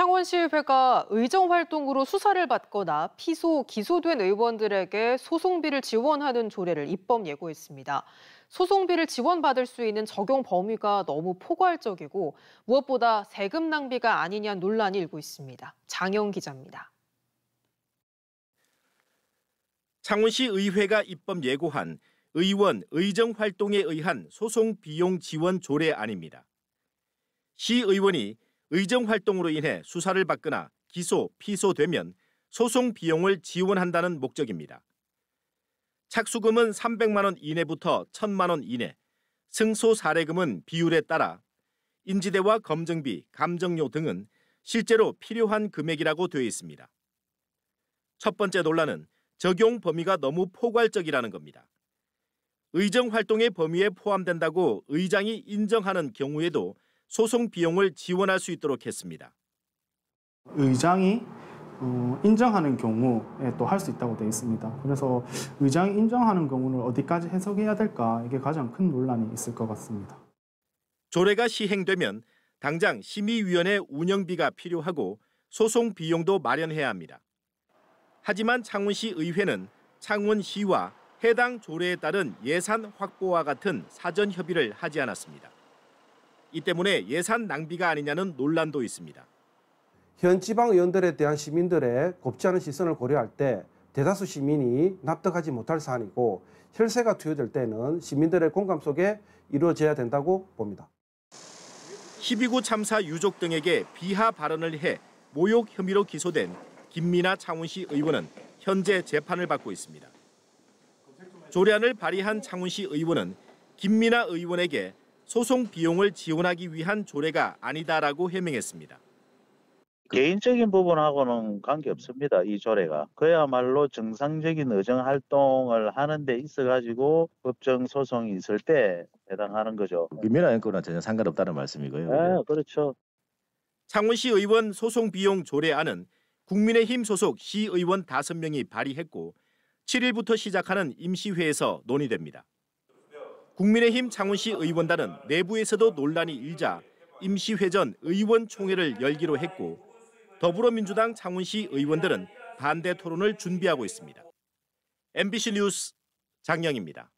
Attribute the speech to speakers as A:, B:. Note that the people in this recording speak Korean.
A: 창원시의회가 의정 활동으로 수사를 받거나 피소, 기소된 의원들에게 소송비를 지원하는 조례를 입법 예고했습니다. 소송비를 지원받을 수 있는 적용 범위가 너무 포괄적이고 무엇보다 세금 낭비가 아니냐는 논란이 일고 있습니다. 장영 기자입니다.
B: 창원시 의회가 입법 예고한 의원 의정 활동에 의한 소송 비용 지원 조례안입니다. 시 의원이 의정 활동으로 인해 수사를 받거나 기소, 피소되면 소송 비용을 지원한다는 목적입니다. 착수금은 300만 원 이내부터 1000만 원 이내, 승소 사례금은 비율에 따라 인지대와 검증비, 감정료 등은 실제로 필요한 금액이라고 되어 있습니다. 첫 번째 논란은 적용 범위가 너무 포괄적이라는 겁니다. 의정 활동의 범위에 포함된다고 의장이 인정하는 경우에도 소송 비용을 지원할 수 있도록 했습니다. 의장이 어, 인정하는 경우에 또 할 수 있다고 되어 있습니다. 그래서 의장이 인정하는 경우는 어디까지 해석해야 될까 이게 가장 큰 논란이 있을 것 같습니다. 조례가 시행되면 당장 심의위원회 운영비가 필요하고 소송 비용도 마련해야 합니다. 하지만 창원시 의회는 창원시와 해당 조례에 따른 예산 확보와 같은 사전 협의를 하지 않았습니다. 이 때문에 예산 낭비가 아니냐는 논란도 있습니다.
C: 현 지방 의원들에 대한 시민들의 곱지 않은 시선을 고려할 때 대다수 시민이 납득하지 못할 사안이고 혈세가 투여될 때는 시민들의 공감 속에 이루어져야 된다고 봅니다.
B: 12구 참사 유족 등에게 비하 발언을 해 모욕 혐의로 기소된 김미나 창원시 의원은 현재 재판을 받고 있습니다. 조례안을 발의한 창원시 의원은 김미나 의원에게 소송 비용을 지원하기 위한 조례가 아니다라고 해명했습니다. 개인적인 부분하고는 관계없습니다. 이 조례가 그야말로 정상적인 의정 활동을 하는 데 있어 가지고 법정 소송이 있을 때 해당하는 거죠. 유밀한 거나 전혀 상관없다는 말씀이고요. 네, 그렇죠. 창원시 의원 소송 비용 조례안은 국민의힘 소속 시 의원 5명이 발의했고 7일부터 시작하는 임시회에서 논의됩니다. 국민의힘 창원시 의원단은 내부에서도 논란이 일자 임시회 전 의원총회를 열기로 했고 더불어민주당 창원시 의원들은 반대 토론을 준비하고 있습니다. MBC 뉴스 장영입니다.